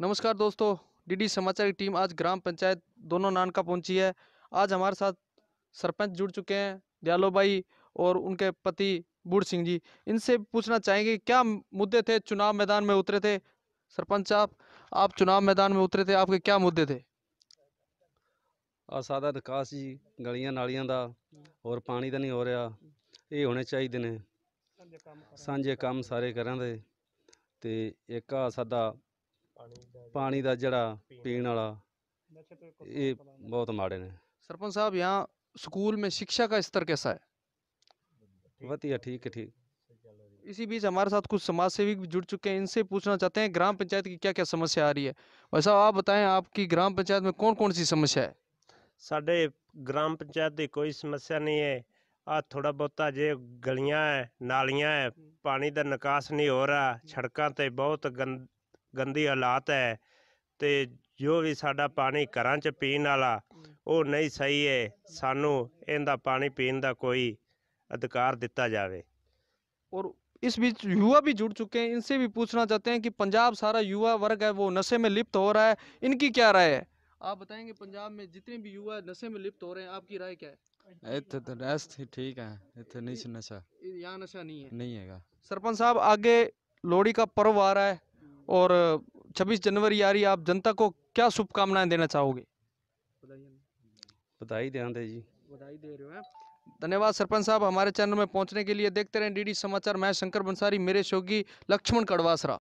नमस्कार दोस्तों डीडी समाचार की टीम आज ग्राम पंचायत दोनों नानका पहुंची है आज हमारे साथ सरपंच जुड़ चुके हैं दयालो भाई और उनके पति बूढ़ सिंह जी इनसे पूछना चाहेंगे क्या मुद्दे थे चुनाव मैदान में उतरे थे सरपंच साहब आप चुनाव मैदान में उतरे थे आपके क्या मुद्दे थे ਆਸਾ विकास जी ਜੀ ਗਲੀਆਂ का और पानी ਪਾਣੀ नहीं हो रहा ये होने चाहिए ने सजे काम सारे ਸਾਰੇ ਕਰਾਂ एक ਤੇ पानी का जरा पीने वाला ये बहुत माड़े ने सरपंच साहब यहाँ स्कूल में शिक्षा का स्तर कैसा है वतिया ठीक है ठीक इसी बीच हमारे साथ कुछ समाज सेवी जुड़ चुके हैं इनसे पूछना चाहते हैं ग्राम पंचायत की क्या क्या समस्या आ रही है वैसा आप बताएं आपकी ग्राम पंचायत में कौन कौन सी समस्या है साढ़े ग्राम पंचायत की कोई समस्या नहीं है आ थोड़ा बहुत जो गलियां है नालियां है पानी का निकास नहीं हो रहा सड़क पर बहुत गंद गंदी हालात है ਤੇ ਜੋ ਵੀ ਸਾਡਾ ਪਾਣੀ ਘਰਾਂ 'ਚ ਪੀਣ ਵਾਲਾ ਉਹ ਨਹੀਂ ਸਹੀ ਹੈ ਸਾਨੂੰ ਇਹਦਾ ਪਾਣੀ ਪੀਣ ਦਾ ਕੋਈ अधिकार दिता जाए और इस बीच युवा भी जुड़ चुके हैं इनसे भी पूछना चाहते हैं कि पंजाब सारा युवा वर्ग है वो नशे में लिप्त हो रहा है इनकी क्या राय है आप बताएंगे पंजाब में जितने भी युवा नशे में लिप्त हो रहे हैं आपकी राय क्या है इतने तो रेस्ट ठीक है इतने नहीं नशा यहाँ नशा नहीं है नहीं है सरपंच साहब आगे लोहड़ी का पर्व आ रहा है और 26 जनवरी आ रही है आप जनता को क्या शुभकामनाएं देना चाहोगे बधाई दे रहे हो धन्यवाद सरपंच साहब हमारे चैनल में पहुंचने के लिए देखते रहें डीडी समाचार मैं शंकर बंसारी मेरे शोगी लक्ष्मण कड़वासरा